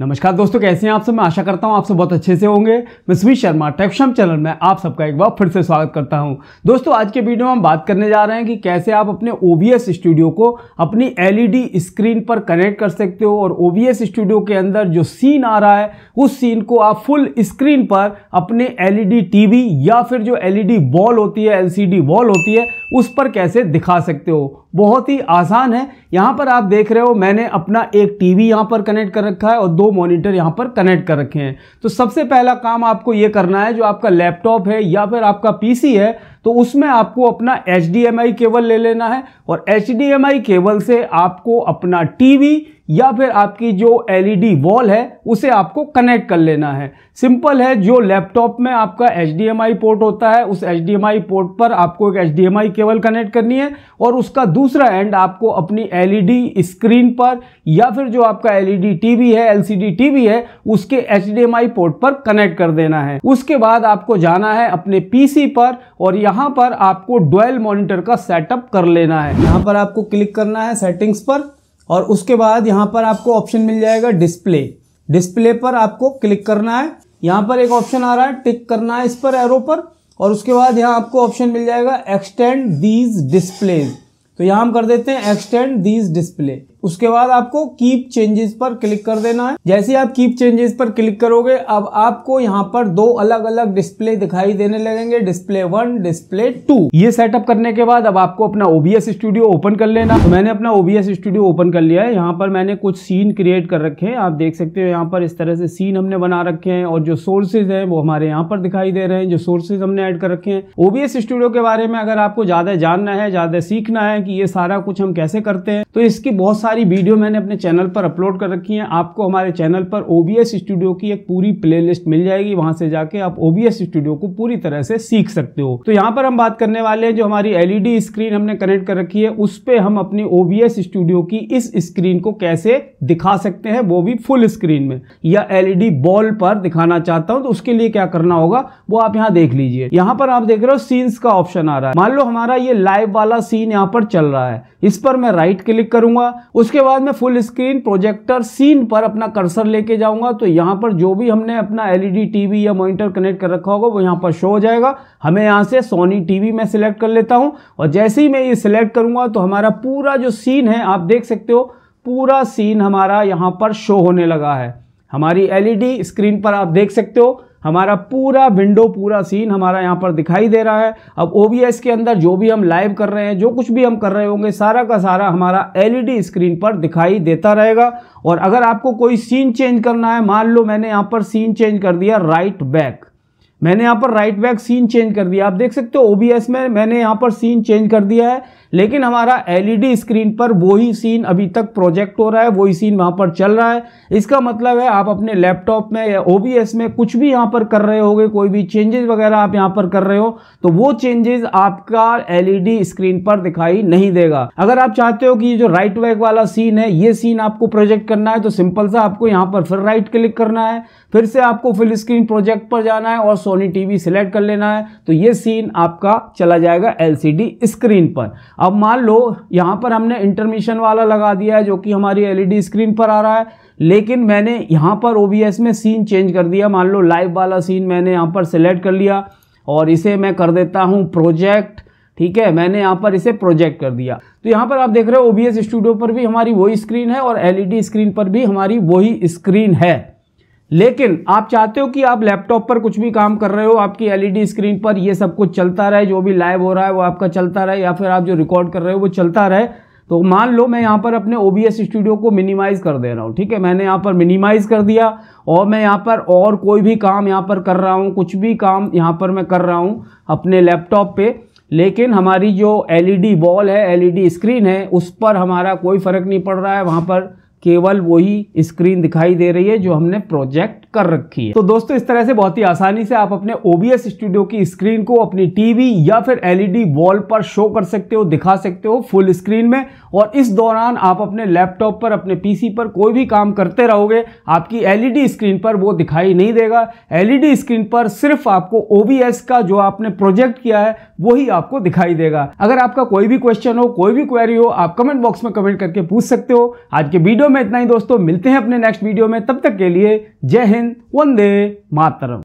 नमस्कार दोस्तों कैसे हैं आप सब मैं आशा करता हूं आप सब बहुत अच्छे से होंगे मैं सुवी शर्मा टेक्शम चैनल में आप सबका एक बार फिर से स्वागत करता हूं दोस्तों आज के वीडियो में हम बात करने जा रहे हैं कि कैसे आप अपने ओ स्टूडियो को अपनी एलईडी स्क्रीन e पर कनेक्ट कर सकते हो और ओ स्टूडियो के अंदर जो सीन आ रहा है उस सीन को आप फुल स्क्रीन पर अपने एल ई e या फिर जो एल ई वॉल होती है एल वॉल होती है उस पर कैसे दिखा सकते हो बहुत ही आसान है यहाँ पर आप देख रहे हो मैंने अपना एक टी यहाँ पर कनेक्ट कर रखा है और दो दो मॉनिटर यहाँ पर कनेक्ट कर रखे हैं तो सबसे पहला काम आपको ये करना है जो आपका लैपटॉप है या फिर आपका पीसी है तो उसमें आपको अपना एच केबल ले लेना है और एच केबल से आपको अपना टीवी या फिर आपकी जो एलईडी वॉल e है उसे आपको कनेक्ट कर लेना है सिंपल है जो लैपटॉप में आपका एच पोर्ट होता है उस एच पोर्ट पर आपको एक एच केबल कनेक्ट करनी है और उसका दूसरा एंड आपको अपनी एलईडी स्क्रीन e पर या फिर जो आपका एलईडी टीवी e है एलसीडी टीवी है उसके एच पोर्ट पर कनेक्ट कर देना है उसके बाद आपको जाना है अपने पीसी पर और यहाँ यहाँ पर आपको डुअल मॉनिटर का सेटअप कर लेना है यहाँ पर आपको क्लिक करना है सेटिंग्स पर और उसके बाद यहाँ पर आपको ऑप्शन मिल जाएगा डिस्प्ले डिस्प्ले पर आपको क्लिक करना है यहाँ पर एक ऑप्शन आ रहा है टिक करना है इस पर एरो पर और उसके बाद यहाँ आपको ऑप्शन मिल जाएगा एक्सटेंड दीज डिस्प्लेज तो यहाँ हम कर देते हैं एक्सटेंड दीज डिस्प्ले उसके बाद आपको कीप चेंजेस पर क्लिक कर देना है जैसे आप कीप चेंजेस पर क्लिक करोगे अब आपको यहाँ पर दो अलग अलग डिस्प्ले दिखाई देने लगेंगे डिस्प्ले वन डिस्प्ले टू ये सेटअप करने के बाद अब आपको अपना ओबीएस स्टूडियो ओपन कर लेना तो मैंने अपना ओबीएस स्टूडियो ओपन कर लिया है यहाँ पर मैंने कुछ सीन क्रिएट कर रखे है आप देख सकते हो यहाँ पर इस तरह से सीन हमने बना रखे है और जो सोर्सेज है वो हमारे यहाँ पर दिखाई दे रहे हैं जो सोर्सेज हमने एड कर रखे हैं ओबीएस स्टूडियो के बारे में अगर आपको ज्यादा जानना है ज्यादा सीखना है कि ये सारा कुछ हम कैसे करते हैं तो इसकी बहुत सारी सारी वीडियो मैंने अपने चैनल पर अपलोड कर रखी हैं आपको हमारे चैनल पर ओ स्टूडियो की एक पूरी प्लेलिस्ट मिल जाएगी वहां से जाके आप ओ स्टूडियो को पूरी तरह से सीख सकते हो तो यहाँ पर हम बात करने वाले हैं जो हमारी एलईडी स्क्रीन e हमने कनेक्ट कर रखी है उस पर हम अपनी ओ स्टूडियो की इस स्क्रीन को कैसे दिखा सकते हैं वो भी फुल स्क्रीन में या एलईडी बॉल e पर दिखाना चाहता हूं तो उसके लिए क्या करना होगा वो आप यहाँ देख लीजिए यहाँ पर आप देख रहे हो सीन्स का ऑप्शन आ रहा है मान लो हमारा ये लाइव वाला सीन यहाँ पर चल रहा है इस पर मैं राइट क्लिक करूंगा उसके बाद मैं फुल स्क्रीन प्रोजेक्टर सीन पर अपना कर्सर लेके जाऊंगा तो यहाँ पर जो भी हमने अपना एलईडी टीवी e या मॉनिटर कनेक्ट कर रखा होगा वो यहाँ पर शो हो जाएगा हमें यहाँ से सोनी टीवी मैं सिलेक्ट कर लेता हूँ और जैसे ही मैं ये सिलेक्ट करूँगा तो हमारा पूरा जो सीन है आप देख सकते हो पूरा सीन हमारा यहाँ पर शो होने लगा है हमारी एलईडी स्क्रीन e पर आप देख सकते हो हमारा पूरा विंडो पूरा सीन हमारा यहाँ पर दिखाई दे रहा है अब ओ के अंदर जो भी हम लाइव कर रहे हैं जो कुछ भी हम कर रहे होंगे सारा का सारा हमारा एलईडी स्क्रीन e पर दिखाई देता रहेगा और अगर आपको कोई सीन चेंज करना है मान लो मैंने यहाँ पर सीन चेंज कर दिया राइट बैक मैंने यहाँ पर राइट बैक सीन चेंज कर दिया आप देख सकते हो ओबीएस में मैंने यहाँ पर सीन चेंज कर दिया है लेकिन हमारा एलईडी स्क्रीन e पर वही सीन अभी तक प्रोजेक्ट हो रहा है वही सीन वहाँ पर चल रहा है इसका मतलब है आप अपने लैपटॉप में या ओबीएस में कुछ भी यहाँ पर कर रहे होगे कोई भी चेंजेस वगैरह आप यहाँ पर कर रहे हो तो वो चेंजेस आपका एल स्क्रीन e पर दिखाई नहीं देगा अगर आप चाहते हो कि ये जो राइट बैक वाला सीन है ये सीन आपको प्रोजेक्ट करना है तो सिंपल सा आपको यहाँ पर फिर राइट क्लिक करना है फिर से आपको फिल स्क्रीन प्रोजेक्ट पर जाना है और सोनी टीवी सिलेक्ट कर लेना है तो ये सीन आपका चला जाएगा एलसीडी स्क्रीन पर अब मान लो यहाँ पर हमने इंटरमिशन वाला लगा दिया है जो कि हमारी एलईडी स्क्रीन e पर आ रहा है लेकिन मैंने यहाँ पर ओ में सीन चेंज कर दिया मान लो लाइव वाला सीन मैंने यहाँ पर सिलेक्ट कर लिया और इसे मैं कर देता हूँ प्रोजेक्ट ठीक है मैंने यहाँ पर इसे प्रोजेक्ट कर दिया तो यहाँ पर आप देख रहे हो ओ स्टूडियो पर भी हमारी वही स्क्रीन है और एलईडी स्क्रीन e पर भी हमारी वही स्क्रीन है लेकिन आप चाहते हो कि आप लैपटॉप पर कुछ भी काम कर रहे हो आपकी एलईडी स्क्रीन पर ये सब कुछ चलता रहे जो भी लाइव हो रहा है वो आपका चलता रहे या फिर आप जो रिकॉर्ड कर रहे हो वो चलता रहे तो मान लो मैं यहाँ पर अपने ओ स्टूडियो को मिनिमाइज़ कर दे रहा हूँ ठीक है मैंने यहाँ पर मिनिमाइज़ कर दिया और मैं यहाँ पर और कोई भी काम यहाँ पर कर रहा हूँ कुछ भी काम यहाँ पर मैं कर रहा हूँ अपने लैपटॉप पर लेकिन हमारी जो एल बॉल है एल स्क्रीन है उस पर हमारा कोई फ़र्क नहीं पड़ रहा है वहाँ पर केवल वही स्क्रीन दिखाई दे रही है जो हमने प्रोजेक्ट कर रखी है तो दोस्तों इस तरह से बहुत ही आसानी से आप अपने ओबीएस स्टूडियो की स्क्रीन को अपनी टीवी या फिर एलईडी वॉल e पर शो कर सकते हो दिखा सकते हो फुल स्क्रीन में और इस दौरान आप अपने लैपटॉप पर अपने पीसी पर कोई भी काम करते रहोगे आपकी एलईडी स्क्रीन e पर वो दिखाई नहीं देगा एलईडी स्क्रीन e पर सिर्फ आपको ओबीएस का जो आपने प्रोजेक्ट किया है वही आपको दिखाई देगा अगर आपका कोई भी क्वेश्चन हो कोई भी क्वेरी हो आप कमेंट बॉक्स में कमेंट करके पूछ सकते हो आज के वीडियो में इतना ही दोस्तों मिलते हैं अपने नेक्स्ट वीडियो में तब तक के लिए जय हिंद वंदे मातरम